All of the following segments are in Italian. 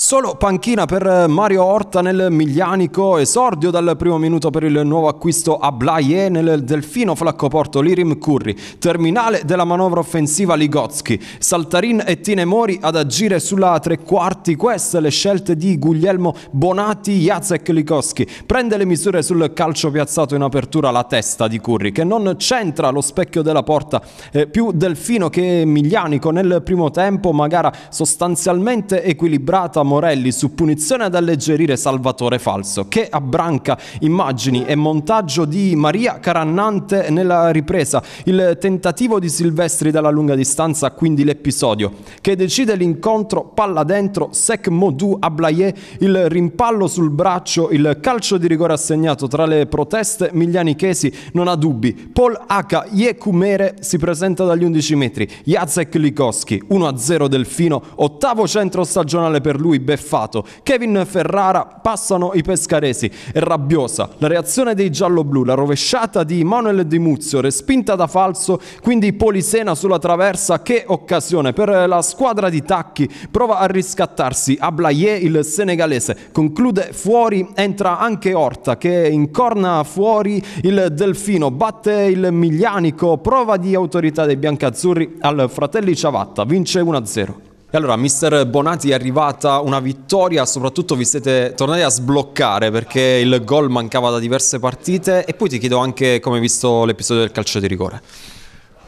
Solo panchina per eh, Mario Orta nel Miglianico, esordio dal primo minuto per il nuovo acquisto a Blaie nel Delfino Flaccoporto Lirim Curri, terminale della manovra offensiva Ligotsky, Saltarin e Tine Mori ad agire sulla tre quarti, queste le scelte di Guglielmo Bonati, Jacek Likowski, prende le misure sul calcio piazzato in apertura la testa di Curri che non centra lo specchio della porta, eh, più Delfino che Miglianico nel primo tempo, ma gara sostanzialmente equilibrata Morelli su punizione ad alleggerire Salvatore Falso, che abbranca immagini e montaggio di Maria Carannante nella ripresa, il tentativo di Silvestri dalla lunga distanza, quindi l'episodio, che decide l'incontro palla dentro, sec modou a Blayé, il rimpallo sul braccio, il calcio di rigore assegnato tra le proteste miglianichesi, non ha dubbi. Paul H. Yekumere si presenta dagli 11 metri, Jacek Likowski, 1-0 Delfino, ottavo centro stagionale per lui, lui beffato. Kevin Ferrara passano i pescaresi. È rabbiosa la reazione dei gialloblu, la rovesciata di Manuel Di Muzio, respinta da falso, quindi Polisena sulla traversa. Che occasione per la squadra di Tacchi. Prova a riscattarsi. Ablaye, il senegalese, conclude fuori. Entra anche Orta che incorna fuori il Delfino, batte il Miglianico. Prova di autorità dei biancazzurri al fratelli Ciavatta. Vince 1-0. E allora, mister Bonati, è arrivata una vittoria, soprattutto vi siete tornati a sbloccare perché il gol mancava da diverse partite e poi ti chiedo anche come hai visto l'episodio del calcio di rigore.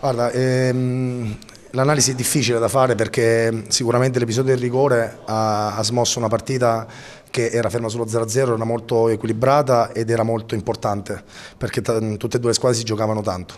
Guarda, ehm, l'analisi è difficile da fare perché sicuramente l'episodio del rigore ha, ha smosso una partita che era ferma sullo 0-0, era molto equilibrata ed era molto importante perché tutte e due le squadre si giocavano tanto.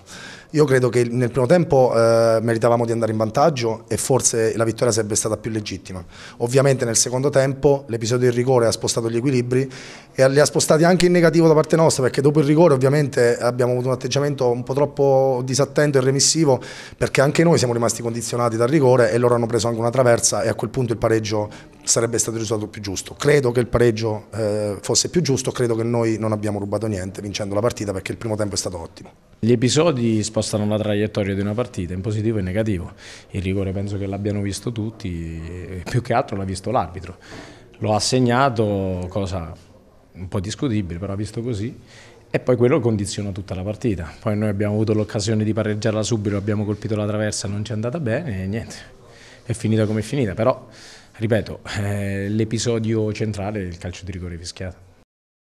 Io credo che nel primo tempo eh, meritavamo di andare in vantaggio e forse la vittoria sarebbe stata più legittima. Ovviamente nel secondo tempo l'episodio del rigore ha spostato gli equilibri e li ha spostati anche in negativo da parte nostra perché dopo il rigore ovviamente abbiamo avuto un atteggiamento un po' troppo disattento e remissivo perché anche noi siamo rimasti condizionati dal rigore e loro hanno preso anche una traversa e a quel punto il pareggio sarebbe stato il risultato più giusto. Credo che il pareggio eh, fosse più giusto, credo che noi non abbiamo rubato niente vincendo la partita perché il primo tempo è stato ottimo. Gli episodi spostano la traiettoria di una partita in positivo e negativo. Il rigore penso che l'abbiano visto tutti, più che altro l'ha visto l'arbitro. Lo ha segnato, cosa un po' discutibile, però ha visto così. E poi quello condiziona tutta la partita. Poi noi abbiamo avuto l'occasione di pareggiarla subito, abbiamo colpito la traversa, non ci è andata bene e niente. È finita come è finita, però ripeto, eh, l'episodio centrale del calcio di rigore fischiato.